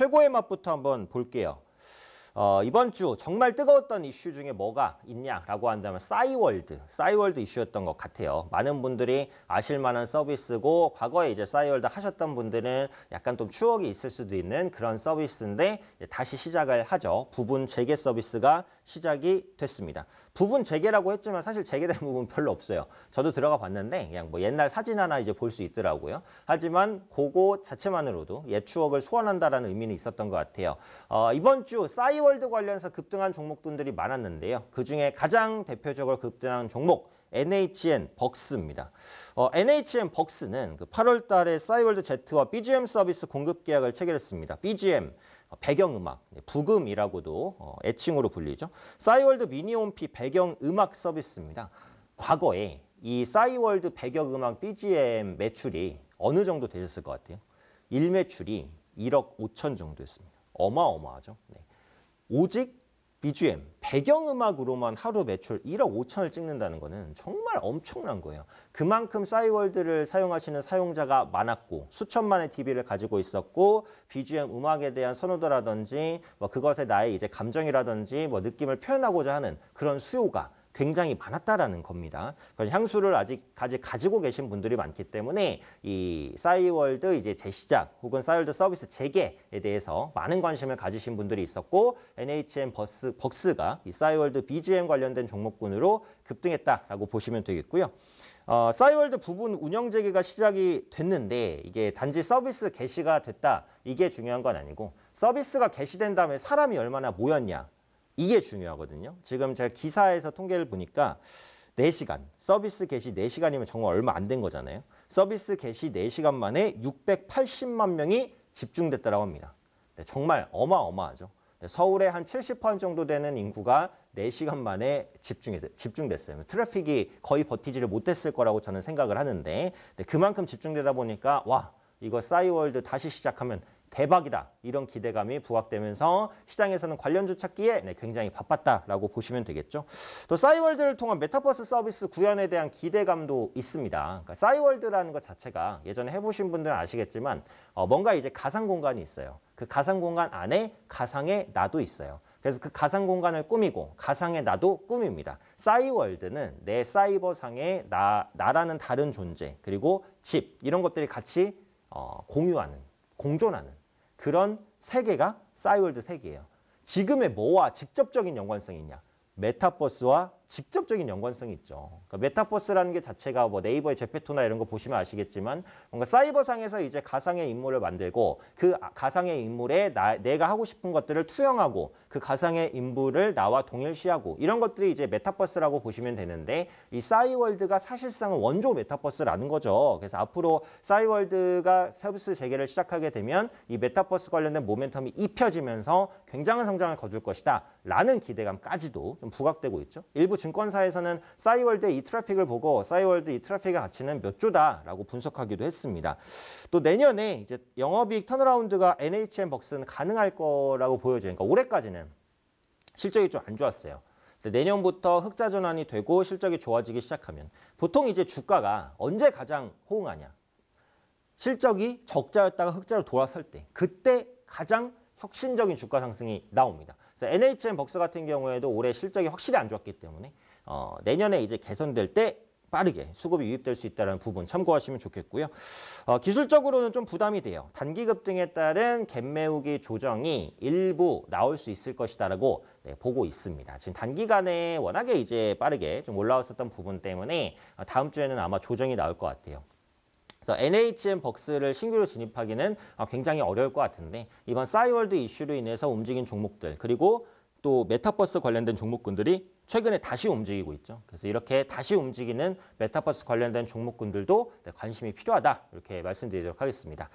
최고의 맛부터 한번 볼게요. 어, 이번 주 정말 뜨거웠던 이슈 중에 뭐가 있냐라고 한다면 싸이월드, 싸이월드 이슈였던 것 같아요. 많은 분들이 아실 만한 서비스고 과거에 이제 싸이월드 하셨던 분들은 약간 좀 추억이 있을 수도 있는 그런 서비스인데 다시 시작을 하죠. 부분 재개 서비스가 시작이 됐습니다. 부분 재개라고 했지만 사실 재개된 부분 별로 없어요. 저도 들어가 봤는데 그냥 뭐 옛날 사진 하나 이제 볼 수 있더라고요. 하지만 그거 자체만으로도 옛 추억을 소환한다라는 의미는 있었던 것 같아요. 어, 이번 주 싸이 월드 하이월드 관련해서 급등한 종목들이 많았는데요. 그중에 가장 대표적으로 급등한 종목 NHN 벅스입니다. 어, NHN 벅스는 그 8월 달에 싸이월드 Z와 BGM 서비스 공급 계약을 체결했습니다. BGM 어, 배경음악, 네, 부금이라고도 어, 애칭으로 불리죠. 싸이월드 미니홈피 배경음악 서비스입니다. 과거에 이 싸이월드 배경음악 BGM 매출이 어느 정도 되셨을 것 같아요? 1매출이 1억 5천 정도였습니다. 어마어마하죠. 네. 오직 BGM, 배경음악으로만 하루 매출 1억 5천을 찍는다는 것은 정말 엄청난 거예요. 그만큼 싸이월드를 사용하시는 사용자가 많았고 수천만의 TV를 가지고 있었고 BGM 음악에 대한 선호도라든지 뭐 그것에 나의 이제 감정이라든지 뭐 느낌을 표현하고자 하는 그런 수요가 굉장히 많았다라는 겁니다. 그러니까 향수를 아직까지 가지고 계신 분들이 많기 때문에 이 싸이월드 이제 재시작 혹은 싸이월드 서비스 재개에 대해서 많은 관심을 가지신 분들이 있었고 n h m 버스 벅스가 이 싸이월드 BGM 관련된 종목군으로 급등했다라고 보시면 되겠고요. 어, 싸이월드 부분 운영 재개가 시작이 됐는데 이게 단지 서비스 개시가 됐다 이게 중요한 건 아니고 서비스가 개시된 다음에 사람이 얼마나 모였냐 이게 중요하거든요. 지금 제가 기사에서 통계를 보니까 4시간, 서비스 개시 4시간이면 정말 얼마 안 된 거잖아요. 서비스 개시 4시간 만에 680만 명이 집중됐다고 합니다. 네, 정말 어마어마하죠. 네, 서울의 한 70% 정도 되는 인구가 4시간 만에 집중됐, 집중됐어요. 뭐 트래픽이 거의 버티지를 못했을 거라고 저는 생각을 하는데 네, 그만큼 집중되다 보니까 와 이거 싸이월드 다시 시작하면 대박이다 이런 기대감이 부각되면서 시장에서는 관련주 찾기에 네, 굉장히 바빴다라고 보시면 되겠죠. 또 싸이월드를 통한 메타버스 서비스 구현에 대한 기대감도 있습니다. 그러니까 싸이월드라는 것 자체가 예전에 해보신 분들은 아시겠지만 어, 뭔가 이제 가상 공간이 있어요. 그 가상 공간 안에 가상의 나도 있어요. 그래서 그 가상 공간을 꾸미고 가상의 나도 꾸밉니다. 싸이월드는 내 사이버상의 나, 나라는 다른 존재 그리고 집 이런 것들이 같이 어, 공유하는 공존하는 그런 세계가 싸이월드 세계예요. 지금의 뭐와 직접적인 연관성이 있냐? 메타버스와 직접적인 연관성이 있죠. 그러니까 메타버스라는 게 자체가 뭐 네이버의 제페토나 이런 거 보시면 아시겠지만 뭔가 사이버상에서 이제 가상의 인물을 만들고 그 아, 가상의 인물에 나, 내가 하고 싶은 것들을 투영하고 그 가상의 인물을 나와 동일시하고 이런 것들이 이제 메타버스라고 보시면 되는데 이 싸이월드가 사실상은 원조 메타버스라는 거죠. 그래서 앞으로 싸이월드가 서비스 재개를 시작하게 되면 이 메타버스 관련된 모멘텀이 입혀지면서 굉장한 성장을 거둘 것이다 라는 기대감까지도 좀 부각되고 있죠. 일부 증권사에서는 싸이월드의 이 트래픽을 보고 싸이월드 이 트래픽의 가치는 몇 조다라고 분석하기도 했습니다. 또 내년에 이제 영업이익 턴어라운드가 NHN 벅스는 가능할 거라고 보여져니까 그러니까 올해까지는 실적이 좀 안 좋았어요. 내년부터 흑자 전환이 되고 실적이 좋아지기 시작하면 보통 이제 주가가 언제 가장 호응하냐? 실적이 적자였다가 흑자로 돌아설 때 그때 가장 혁신적인 주가 상승이 나옵니다. 그래서 NHN 벅스 같은 경우에도 올해 실적이 확실히 안 좋았기 때문에 어, 내년에 이제 개선될 때 빠르게 수급이 유입될 수 있다는 부분 참고하시면 좋겠고요. 어, 기술적으로는 좀 부담이 돼요. 단기 급등에 따른 갭매우기 조정이 일부 나올 수 있을 것이다라고 네, 보고 있습니다. 지금 단기간에 워낙에 이제 빠르게 좀 올라왔었던 부분 때문에 어, 다음 주에는 아마 조정이 나올 것 같아요. 그래서 n h n 벅스를 신규로 진입하기는 어, 굉장히 어려울 것 같은데 이번 싸이월드 이슈로 인해서 움직인 종목들 그리고 또 메타버스 관련된 종목군들이 최근에 다시 움직이고 있죠. 그래서 이렇게 다시 움직이는 메타버스 관련된 종목군들도 네, 관심이 필요하다 이렇게 말씀드리도록 하겠습니다.